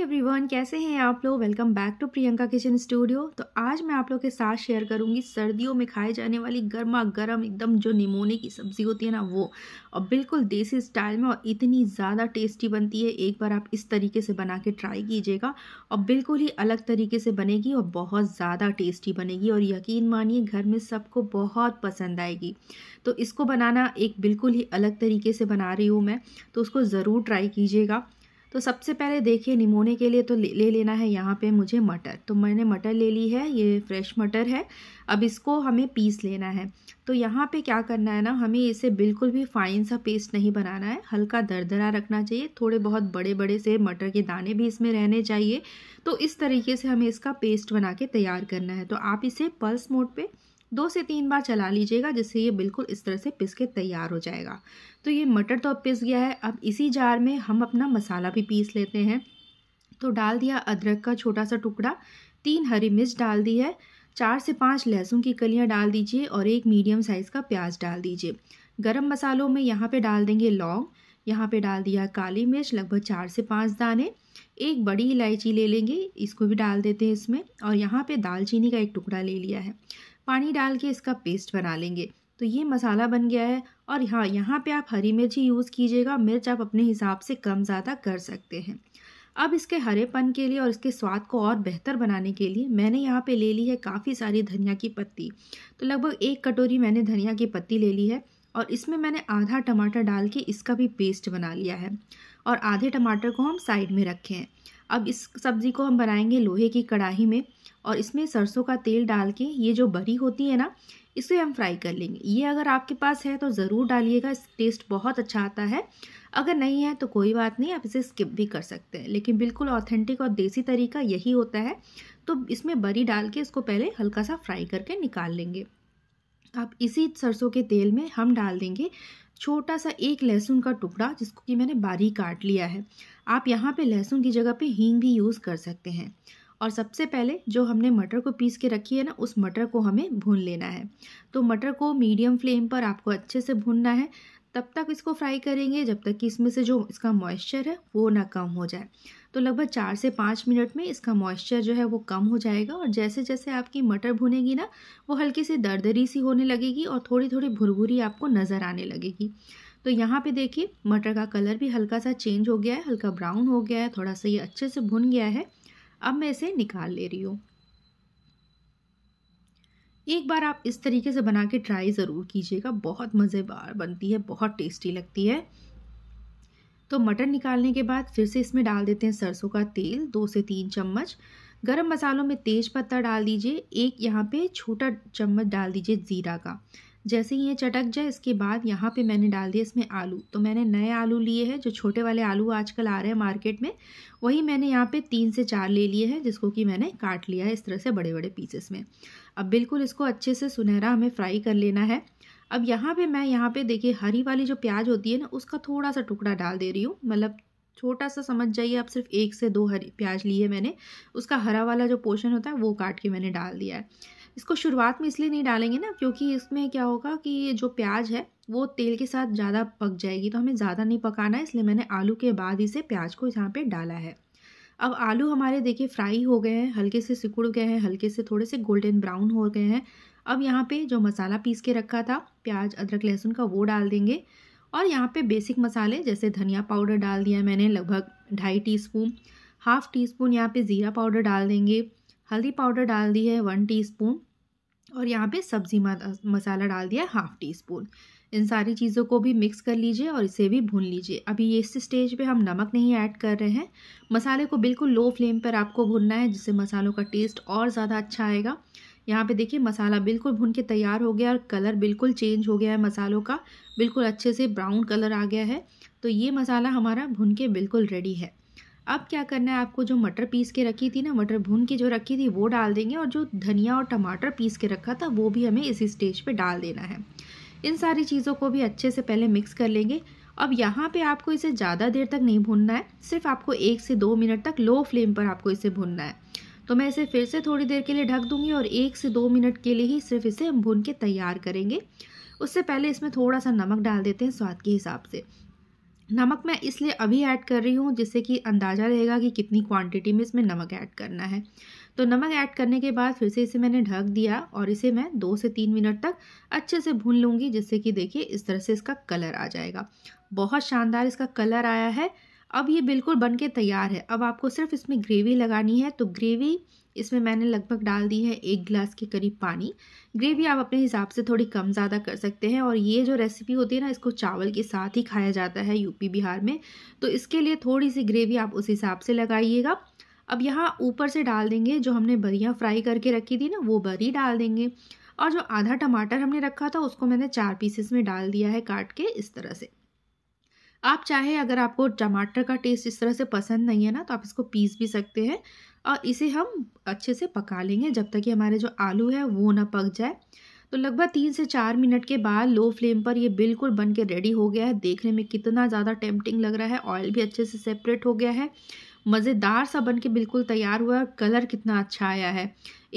every one कैसे हैं आप लोग welcome back to Priyanka kitchen studio तो आज मैं आप लोग के साथ शेयर करूंगी सर्दियों में खाए जाने वाली गर्मा गर्म एकदम जो निमोने की सब्ज़ी होती है ना वो और बिल्कुल देसी स्टाइल में और इतनी ज़्यादा टेस्टी बनती है एक बार आप इस तरीके से बना के ट्राई कीजिएगा और बिल्कुल ही अलग तरीके से बनेगी और बहुत ज़्यादा टेस्टी बनेगी और यकीन मानिए घर में सबको बहुत पसंद आएगी तो इसको बनाना एक बिल्कुल ही अलग तरीके से बना रही हूँ मैं तो उसको ज़रूर ट्राई कीजिएगा तो सबसे पहले देखिए निमोने के लिए तो ले, ले लेना है यहाँ पे मुझे मटर तो मैंने मटर ले ली है ये फ्रेश मटर है अब इसको हमें पीस लेना है तो यहाँ पे क्या करना है ना हमें इसे बिल्कुल भी फाइन सा पेस्ट नहीं बनाना है हल्का दरदरा रखना चाहिए थोड़े बहुत बड़े बड़े से मटर के दाने भी इसमें रहने चाहिए तो इस तरीके से हमें इसका पेस्ट बना के तैयार करना है तो आप इसे पल्स मोड पर दो से तीन बार चला लीजिएगा जिससे ये बिल्कुल इस तरह से पिस के तैयार हो जाएगा तो ये मटर तो अब पिस गया है अब इसी जार में हम अपना मसाला भी पीस लेते हैं तो डाल दिया अदरक का छोटा सा टुकड़ा तीन हरी मिर्च डाल दी है चार से पाँच लहसुन की कलियाँ डाल दीजिए और एक मीडियम साइज़ का प्याज डाल दीजिए गरम मसालों में यहाँ पे डाल देंगे लौंग यहाँ पे डाल दिया काली मिर्च लगभग चार से पाँच दाने एक बड़ी इलायची ले लेंगे इसको भी डाल देते हैं इसमें और यहाँ पे दालचीनी का एक टुकड़ा ले लिया है पानी डाल के इसका पेस्ट बना लेंगे तो ये मसाला बन गया है और हाँ यहाँ पे आप हरी मिर्च ही यूज़ कीजिएगा मिर्च आप अपने हिसाब से कम ज़्यादा कर सकते हैं अब इसके हरेपन के लिए और इसके स्वाद को और बेहतर बनाने के लिए मैंने यहाँ पे ले ली है काफ़ी सारी धनिया की पत्ती तो लगभग एक कटोरी मैंने धनिया की पत्ती ले ली है और इसमें मैंने आधा टमाटर डाल के इसका भी पेस्ट बना लिया है और आधे टमाटर को हम साइड में रखे हैं अब इस सब्ज़ी को हम बनाएंगे लोहे की कढ़ाई में और इसमें सरसों का तेल डाल के ये जो बरी होती है ना इसे हम फ्राई कर लेंगे ये अगर आपके पास है तो ज़रूर डालिएगा इस टेस्ट बहुत अच्छा आता है अगर नहीं है तो कोई बात नहीं आप इसे स्किप भी कर सकते हैं लेकिन बिल्कुल ऑथेंटिक और देसी तरीका यही होता है तो इसमें बरी डाल के इसको पहले हल्का सा फ्राई करके निकाल लेंगे अब इसी सरसों के तेल में हम डाल देंगे छोटा सा एक लहसुन का टुकड़ा जिसको कि मैंने बारीक काट लिया है आप यहाँ पे लहसुन की जगह पे हींग भी यूज़ कर सकते हैं और सबसे पहले जो हमने मटर को पीस के रखी है ना उस मटर को हमें भून लेना है तो मटर को मीडियम फ्लेम पर आपको अच्छे से भूनना है तब तक इसको फ्राई करेंगे जब तक कि इसमें से जो इसका मॉइस्चर है वो ना कम हो जाए तो लगभग चार से पाँच मिनट में इसका मॉइस्चर जो है वो कम हो जाएगा और जैसे जैसे आपकी मटर भुनेगी ना वो हल्की सी दरदरी सी होने लगेगी और थोड़ी थोड़ी भुरभुरी आपको नज़र आने लगेगी तो यहाँ पे देखिए मटर का कलर भी हल्का सा चेंज हो गया है हल्का ब्राउन हो गया है थोड़ा सा ये अच्छे से भुन गया है अब मैं इसे निकाल ले रही हूँ एक बार आप इस तरीके से बना के ट्राई ज़रूर कीजिएगा बहुत मज़ेदार बनती है बहुत टेस्टी लगती है तो मटन निकालने के बाद फिर से इसमें डाल देते हैं सरसों का तेल दो से तीन चम्मच गरम मसालों में तेज पत्ता डाल दीजिए एक यहाँ पे छोटा चम्मच डाल दीजिए ज़ीरा का जैसे ही ये चटक जाए इसके बाद यहाँ पे मैंने डाल दिया इसमें आलू तो मैंने नए आलू लिए हैं जो छोटे वाले आलू आजकल आ रहे हैं मार्केट में वही मैंने यहाँ पे तीन से चार ले लिए हैं जिसको कि मैंने काट लिया है इस तरह से बड़े बड़े पीसेस में अब बिल्कुल इसको अच्छे से सुनहरा हमें फ्राई कर लेना है अब यहाँ पर मैं यहाँ पर देखिए हरी वाली जो प्याज होती है ना उसका थोड़ा सा टुकड़ा डाल दे रही हूँ मतलब छोटा सा समझ जाइए आप सिर्फ एक से दो हरी प्याज ली है मैंने उसका हरा वाला जो पोर्शन होता है वो काट के मैंने डाल दिया है इसको शुरुआत में इसलिए नहीं डालेंगे ना क्योंकि इसमें क्या होगा कि ये जो प्याज है वो तेल के साथ ज़्यादा पक जाएगी तो हमें ज़्यादा नहीं पकाना है इसलिए मैंने आलू के बाद इसे प्याज को यहाँ पे डाला है अब आलू हमारे देखिए फ्राई हो गए हैं हल्के से सिकुड़ गए हैं हल्के से थोड़े से गोल्डन ब्राउन हो गए हैं अब यहाँ पर जो मसाला पीस के रखा था प्याज अदरक लहसुन का वो डाल देंगे और यहाँ पर बेसिक मसाले जैसे धनिया पाउडर डाल दिया मैंने लगभग ढाई teaspoon half teaspoon यहाँ पर ज़ीरा पाउडर डाल देंगे हल्दी पाउडर डाल दी है वन टीस्पून और यहाँ पे सब्ज़ी मसाला डाल दिया हाफ़ टी स्पून इन सारी चीज़ों को भी मिक्स कर लीजिए और इसे भी भून लीजिए अभी इस स्टेज पे हम नमक नहीं ऐड कर रहे हैं मसाले को बिल्कुल लो फ्लेम पर आपको भूनना है जिससे मसालों का टेस्ट और ज़्यादा अच्छा आएगा यहाँ पे देखिए मसाला बिल्कुल भून के तैयार हो गया और कलर बिल्कुल चेंज हो गया है मसालों का बिल्कुल अच्छे से ब्राउन कलर आ गया है तो ये मसाला हमारा भून के बिल्कुल रेडी है अब क्या करना है आपको जो मटर पीस के रखी थी ना मटर भून के जो रखी थी वो डाल देंगे और जो धनिया और टमाटर पीस के रखा था वो भी हमें इसी स्टेज पे डाल देना है इन सारी चीज़ों को भी अच्छे से पहले मिक्स कर लेंगे अब यहाँ पे आपको इसे ज़्यादा देर तक नहीं भूनना है सिर्फ आपको एक से दो मिनट तक लो फ्लेम पर आपको इसे भूनना है तो मैं इसे फिर से थोड़ी देर के लिए ढक दूंगी और एक से दो मिनट के लिए ही सिर्फ इसे हम भून के तैयार करेंगे उससे पहले इसमें थोड़ा सा नमक डाल देते हैं स्वाद के हिसाब से नमक मैं इसलिए अभी ऐड कर रही हूँ जिससे कि अंदाज़ा रहेगा कि कितनी क्वांटिटी में इसमें नमक ऐड करना है तो नमक ऐड करने के बाद फिर से इसे मैंने ढक दिया और इसे मैं दो से तीन मिनट तक अच्छे से भून लूँगी जिससे कि देखिए इस तरह से इसका कलर आ जाएगा बहुत शानदार इसका कलर आया है अब ये बिल्कुल बन के तैयार है अब आपको सिर्फ इसमें ग्रेवी लगानी है तो ग्रेवी इसमें मैंने लगभग डाल दी है एक गिलास के करीब पानी ग्रेवी आप अपने हिसाब से थोड़ी कम ज़्यादा कर सकते हैं और ये जो रेसिपी होती है ना इसको चावल के साथ ही खाया जाता है यूपी बिहार में तो इसके लिए थोड़ी सी ग्रेवी आप उस हिसाब से लगाइएगा अब यहाँ ऊपर से डाल देंगे जो हमने बरियाँ फ्राई करके रखी थी ना वो बरी डाल देंगे और जो आधा टमाटर हमने रखा था उसको मैंने चार पीसेस में डाल दिया है काट के इस तरह से आप चाहे अगर आपको टमाटर का टेस्ट इस तरह से पसंद नहीं है ना तो आप इसको पीस भी सकते हैं और इसे हम अच्छे से पका लेंगे जब तक कि हमारे जो आलू है वो ना पक जाए तो लगभग तीन से चार मिनट के बाद लो फ्लेम पर ये बिल्कुल बन के रेडी हो गया है देखने में कितना ज़्यादा टेम्पटिंग लग रहा है ऑयल भी अच्छे से सेपरेट हो गया है मज़ेदार सा बन के बिल्कुल तैयार हुआ है और कलर कितना अच्छा आया है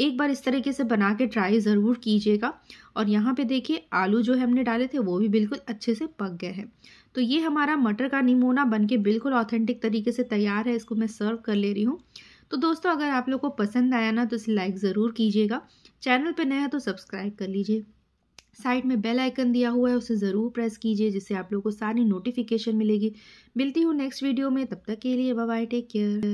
एक बार इस तरीके से बना के ट्राई ज़रूर कीजिएगा और यहाँ पे देखिए आलू जो है हमने डाले थे वो भी बिल्कुल अच्छे से पक गए हैं तो ये हमारा मटर का निमोना बन के बिल्कुल ऑथेंटिक तरीके से तैयार है इसको मैं सर्व कर ले रही हूँ तो दोस्तों अगर आप लोग को पसंद आया ना तो इसे लाइक ज़रूर कीजिएगा चैनल पर नया तो सब्सक्राइब कर लीजिए साइड में बेल आइकन दिया हुआ है उसे ज़रूर प्रेस कीजिए जिससे आप लोगों को सारी नोटिफिकेशन मिलेगी मिलती हूँ नेक्स्ट वीडियो में तब तक के लिए बाय टेक केयर